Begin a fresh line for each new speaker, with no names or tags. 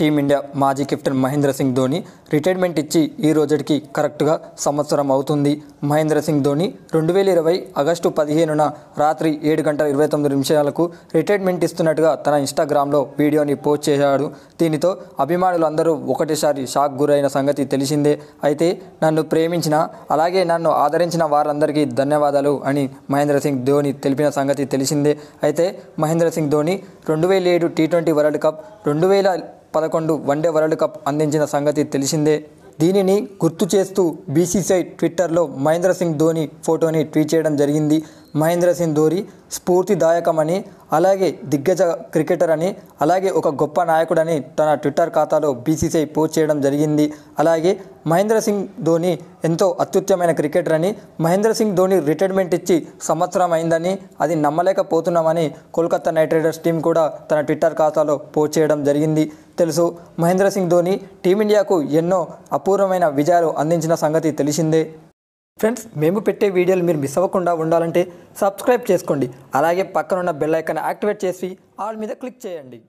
team India మాజీ captain Mahendra Singh Dhoni retirement ఇచ్చి ఈ రోజుకి కరెక్ట్గా సంవత్సరం అవుతుంది మహేంద్ర సింగ్ ధోని రెండు వేల ఇరవై ఆగస్టు పదిహేనున రాత్రి ఏడు గంటల ఇరవై తొమ్మిది నిమిషాలకు రిటైర్మెంట్ ఇస్తున్నట్టుగా తన ఇన్స్టాగ్రామ్లో వీడియోని పోస్ట్ చేశాడు దీనితో అభిమానులు అందరూ ఒకటేసారి షాక్ గురైన సంగతి తెలిసిందే అయితే నన్ను ప్రేమించిన అలాగే నన్ను ఆదరించిన వారందరికీ ధన్యవాదాలు అని మహేంద్ర సింగ్ ధోని తెలిపిన సంగతి తెలిసిందే అయితే మహేంద్ర సింగ్ ధోని రెండు వేల ఏడు టీ ట్వంటీ వరల్డ్ కప్ రెండు వేల పదకొండు వన్డే వరల్డ్ కప్ అందించిన సంగతి తెలిసిందే దీనిని గుర్తు చేస్తూ బీసీసీఐ ట్విట్టర్లో మహేంద్ర సింగ్ ధోని ఫోటోని ట్వీట్ చేయడం జరిగింది మహేంద్ర సింగ్ ధోని స్ఫూర్తిదాయకమని అలాగే దిగ్గజ క్రికెటర్ అని అలాగే ఒక గొప్ప నాయకుడని తన ట్విట్టర్ ఖాతాలో బీసీసీఐ పోస్ట్ చేయడం జరిగింది అలాగే మహేంద్ర సింగ్ ధోని ఎంతో అత్యుత్తమైన క్రికెటర్ అని మహేంద్ర సింగ్ ధోని రిటైర్మెంట్ ఇచ్చి సంవత్సరం అయిందని అది నమ్మలేకపోతున్నామని కోల్కతా నైట్ రైడర్స్ టీం కూడా తన ట్విట్టర్ ఖాతాలో పోస్ట్ చేయడం జరిగింది తెలుసు మహేంద్ర సింగ్ ధోని టీమిండియాకు ఎన్నో అపూర్వమైన విజయాలు అందించిన సంగతి తెలిసిందే ఫ్రెండ్స్ మేము పెట్టే వీడియోలు మీరు మిస్ అవ్వకుండా ఉండాలంటే సబ్స్క్రైబ్ చేసుకోండి అలాగే పక్కనున్న బెల్ ఐకాన్ యాక్టివేట్ చేసి ఆల్ మీద క్లిక్ చేయండి